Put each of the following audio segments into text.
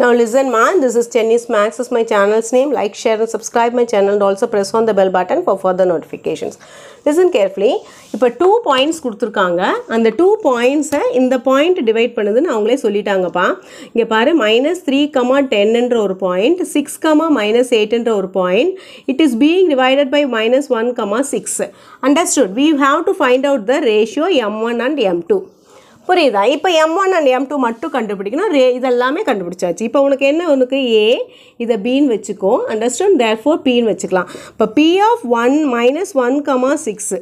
Now listen man, this is Tennis Max is my channel's name. Like, share and subscribe my channel and also press on the bell button for further notifications. Listen carefully இப்போ two points கொடுத்துருக்காங்க அந்த two பாயிண்ட்ஸை இந்த point divide பண்ணுதுன்னு அவங்களே சொல்லிட்டாங்கப்பா இங்கே பாரு minus three comma டென்னுன்ற ஒரு பாயிண்ட் சிக்ஸ் கமா மைனஸ் எயிட்ன்ற ஒரு point it is being divided by minus one comma six understood we have to find out the ratio M one and M two புரியுதா இப்போ M one and M two மட்டும் கண்டுபிடிக்கணும் ரே இதெல்லாமே கண்டுபிடிச்சாச்சு இப்போ உனக்கு என்ன உனக்கு ஏ இதை பின்னு வச்சுக்கோ அண்டர்ஸ்டாண்ட் தேர் ஃபோர் பின்னு வச்சுக்கலாம் இப்போ P of one minus one comma six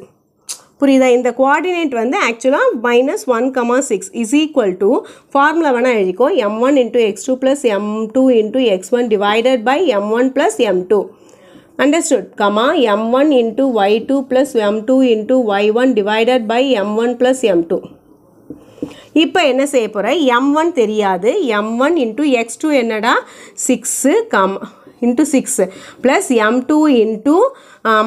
புரியுதா இந்த குவார்டினேட் வந்து ஆக்சுவலாக minus one comma six is equal to formula வேணால் எழுதிக்கோ M one into X two plus M two into X one divided by M one plus M two understood comma M one into Y two plus M two into Y one divided by M one plus M two இப்போ என்ன செய்ய போகிறேன் M one தெரியாது M one into X two என்னடா six come into six plus M two into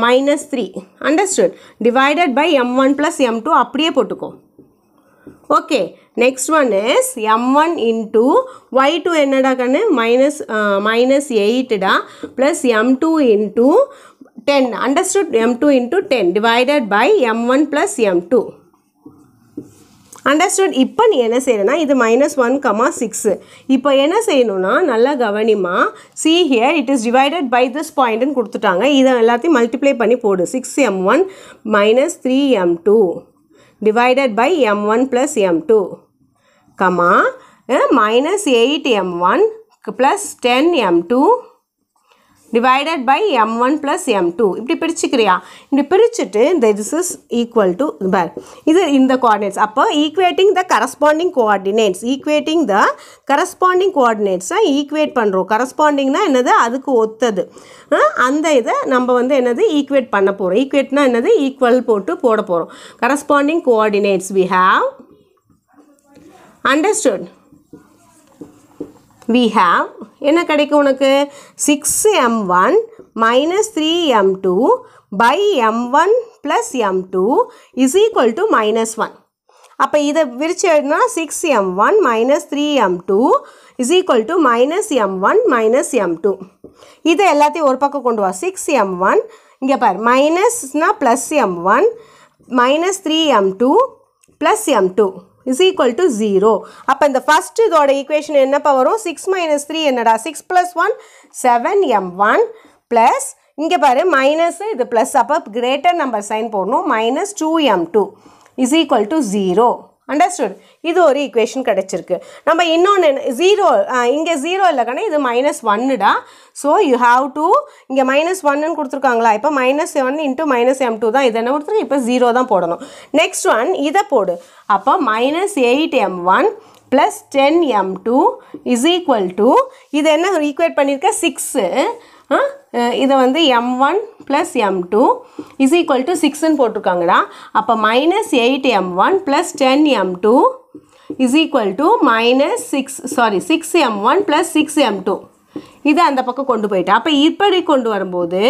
minus three understood divided by M one plus M two அப்படியே போட்டுக்கோ okay next one is M one into Y two என்னடா கண்ணு minus minus எயிட்டுடா plus M two into ten understood M two into ten divided by M one plus M two understood இப்போ நீ என்ன செய்யணும்னா இது மைனஸ் ஒன் கமா சிக்ஸு இப்போ என்ன செய்யணும்னா நல்லா கவனிமா see here it is divided by this பாயிண்ட்டுன்னு கொடுத்துட்டாங்க இதை எல்லாத்தையும் மல்டிப்ளை பண்ணி போடு six M one minus three M two divided by M one plus M two comma minus eight M one plus ten M two divided by M one plus M two இப்படி பிரிச்சுக்கிறியா இப்படி பிரிச்சுட்டு இந்த this is equal to per இது இந்த coordinates அப்போ equating the corresponding coordinates equating the corresponding கோஆர்டினேட்ஸை equate பண்ணுறோம் கரஸ்பாண்டிங்னா என்னது அதுக்கு ஒத்தது அந்த இதை நம்ம வந்து என்னது ஈக்குவேட் பண்ண போகிறோம் ஈக்குவேட்னா என்னது ஈக்குவல் போட்டு போட போகிறோம் corresponding coordinates we have understood we have என்ன கிடைக்கும் உனக்கு six M one minus three M two is equal one plus M two is equal to minus one அப்போ இதை to minus six M one minus three M two is equal minus M one minus M two இதை எல்லாத்தையும் ஒரு பக்கம் கொண்டு வா six M one இங்கே பார் மைனஸ்னால் plus M one minus three M two plus M two is equal to zero அப்போ இந்த first இதோட ஈக்குவேஷன் என்னப்பா வரும் சிக்ஸ் மைனஸ் த்ரீ என்னடா six plus one seven M one plus இங்கே பாரு minus இது ப்ளஸ் அப்ப கிரேட்டர் நம்பர் சைன் போடணும் minus two M two is equal to zero இது ஒரு ஈக்குவேஷன் கிடச்சிருக்கு நம்ம இன்னொன்று ஜீரோ இங்கே ஜீரோ இல்லக்கனே இது மைனஸ் ஒன்னுடா ஸோ யூ ஹாவ் டு இங்கே மைனஸ் ஒன்னு கொடுத்துருக்காங்களா இப்போ minus seven into minus M two தான் இது என்ன கொடுத்துருக்கு இப்போ ஜீரோ தான் போடணும் நெக்ஸ்ட் ஒன் இதை போடு அப்போ minus eight M one plus ten M two is equal to இது என்ன ஈக்குவேட் பண்ணியிருக்க சிக்ஸு இதை வந்து M one plus M two is equal to சிக்ஸ்ன்னு போட்டிருக்காங்கடா அப்போ minus eight M one plus ten M two is equal to minus six sorry six M one plus six M two இது அந்த பக்கம் கொண்டு போயிட்டேன் அப்போ இப்படி கொண்டு வரும்போது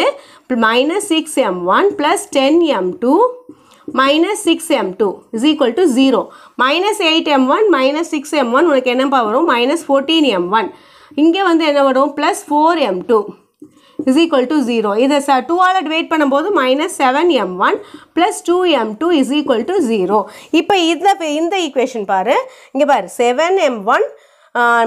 minus six M one plus ten M two minus six M two is equal to zero minus eight M one minus six M one உனக்கு என்னப்பா வரும் மைனஸ் ஃபோர்டீன் எம் ஒன் இங்கே வந்து என்ன வரும் plus four M two is equal to zero இதை ச டூவால் டிவைட் பண்ணும்போது minus seven M one plus two M two is equal to zero இப்போ இதில் இந்த ஈக்குவேஷன் பாரு இங்கே பாரு seven M one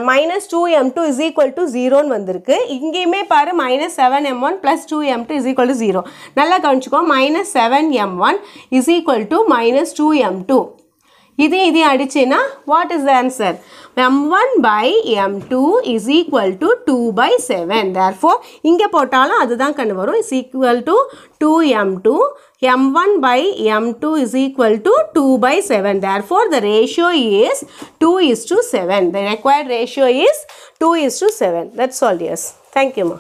minus two M two is equal to ஜீரோன்னு வந்திருக்கு இங்கேயுமே பாரு minus seven M one plus two M two is equal to zero நல்லா கவனிச்சுக்கோ minus seven M one is equal to minus two M two இது இது அடிச்சேன்னா what is the answer M one by M two is equal to two by seven four இங்கே போட்டாலும் அதுதான் கண்டு வரும் is equal to two M two M one by M two is equal to two by seven four the ratio is two is to seven the required ratio is two is to seven that's all years தேங்க்யூம்மா